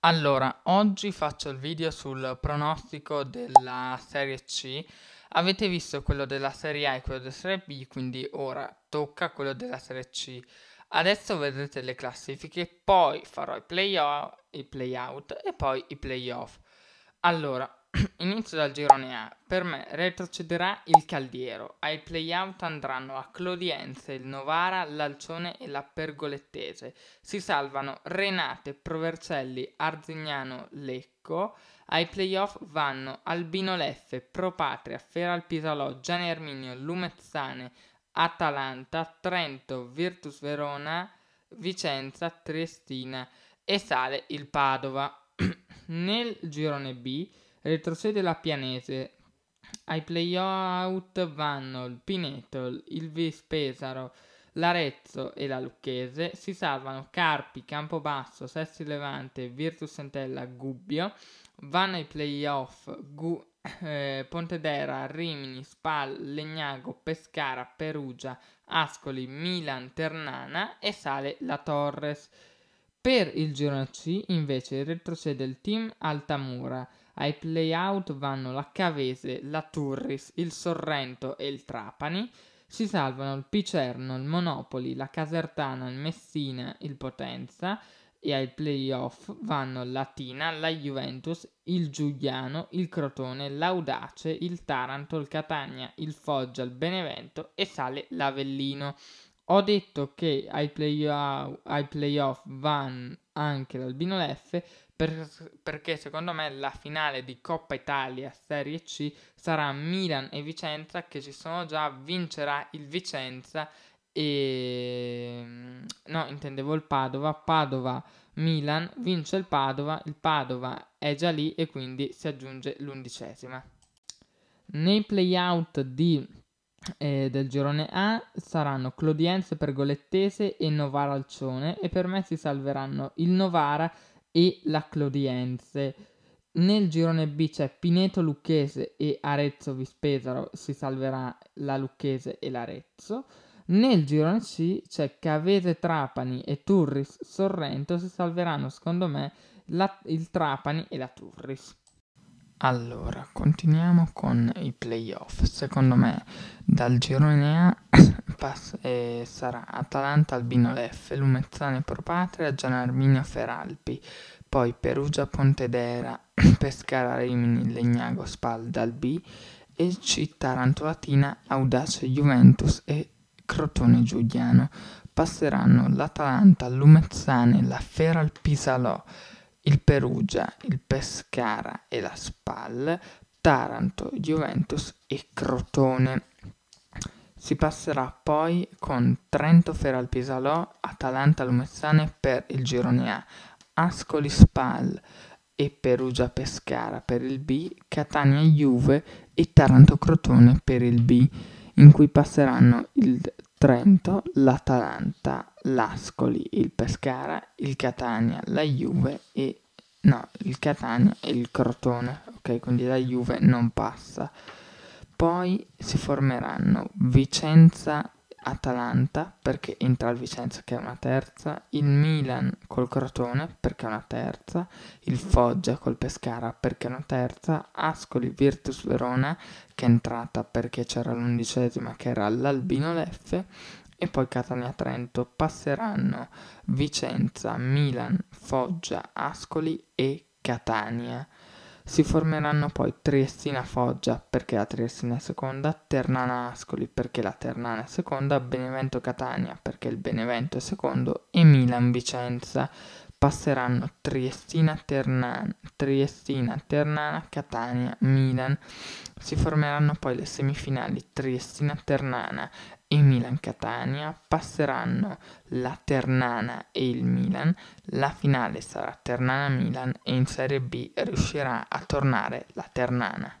Allora, oggi faccio il video sul pronostico della Serie C. Avete visto quello della Serie A e quello della Serie B, quindi ora tocca quello della Serie C. Adesso vedrete le classifiche, poi farò i play, o- play out e poi i play-off. Allora, Inizio dal girone A. Per me retrocederà il Caldiero. Ai playout andranno a Clodienze, il Novara, l'Alcione e la Pergolettese. Si salvano Renate, Provercelli, Arzignano, Lecco. Ai playoff vanno Albino Leffe, Propatria, Feral Pisalò, Gian Erminio, Lumezzane, Atalanta, Trento, Virtus Verona, Vicenza, Triestina e sale il Padova. Nel girone B Retrocede la Pianese. Ai playout vanno il Pineto, il Vis Pesaro, l'Arezzo e la Lucchese. Si salvano Carpi, Campobasso, Sessi Levante, Virtus Santella, Gubbio. Vanno ai playoff Gu- eh, Pontedera, Rimini, Spal, Legnago, Pescara, Perugia, Ascoli, Milan, Ternana e sale la Torres. Per il girone C invece retrocede il team Altamura. Ai playout vanno la Cavese, la Turris, il Sorrento e il Trapani. Si salvano il Picerno, il Monopoli, la Casertana, il Messina, il Potenza e ai playoff vanno Latina, la Juventus, il Giuliano, il Crotone, l'Audace, il Taranto, il Catania, il Foggia, il Benevento e sale l'Avellino. Ho detto che ai, play- ai playoff vanno anche l'Albino F per, perché secondo me la finale di Coppa Italia Serie C sarà Milan e Vicenza che ci sono già, vincerà il Vicenza e no, intendevo il Padova, Padova Milan vince il Padova, il Padova è già lì e quindi si aggiunge l'undicesima. Nei playout di eh, del girone A saranno Clodiense Pergolettese e Novara Alcione e per me si salveranno il Novara e la Clodienze. Nel girone B c'è Pineto Lucchese e Arezzo Vispesaro, si salverà la Lucchese e l'Arezzo. Nel girone C c'è Cavese Trapani e Turris Sorrento, si salveranno secondo me la, il Trapani e la Turris. Allora, continuiamo con i playoff. Secondo me dal girone A pass- eh, sarà Atalanta Albino F, Lumezzane Propatria, Gianarminio Feralpi, poi Perugia Pontedera, Pescara Rimini Legnago Spalda B e Città Rantolatina, Audace Juventus e Crotone Giuliano. Passeranno l'Atalanta, Lumezzane, la Feral Pisalò il Perugia, il Pescara e la Spal, Taranto, Juventus e Crotone. Si passerà poi con Trento, Feral Pisalò, Atalanta, Lumezzane per il girone A, Ascoli, Spal e Perugia, Pescara per il B, Catania, Juve e Taranto, Crotone per il B, in cui passeranno il Trento, mm. l'Atalanta, l'Ascoli, il Pescara, il Catania, la Juve e... No, il Catania e il Crotone, ok? Quindi la Juve non passa. Poi si formeranno Vicenza, Atalanta perché entra il Vicenza che è una terza, il Milan col Crotone perché è una terza, il Foggia col Pescara perché è una terza, Ascoli Virtus Verona che è entrata perché c'era l'undicesima che era l'Albino Leffe e poi Catania Trento passeranno Vicenza, Milan, Foggia, Ascoli e Catania. Si formeranno poi Triestina-Foggia perché la Triestina è seconda, Ternana-Ascoli perché la Ternana è seconda, Benevento-Catania perché il Benevento è secondo e Milan-Vicenza passeranno Triestina, Ternana, Triestina, Ternana, Catania, Milan. Si formeranno poi le semifinali Triestina, Ternana e Milan-Catania, passeranno la Ternana e il Milan, la finale sarà Ternana-Milan e in Serie B riuscirà a tornare la Ternana.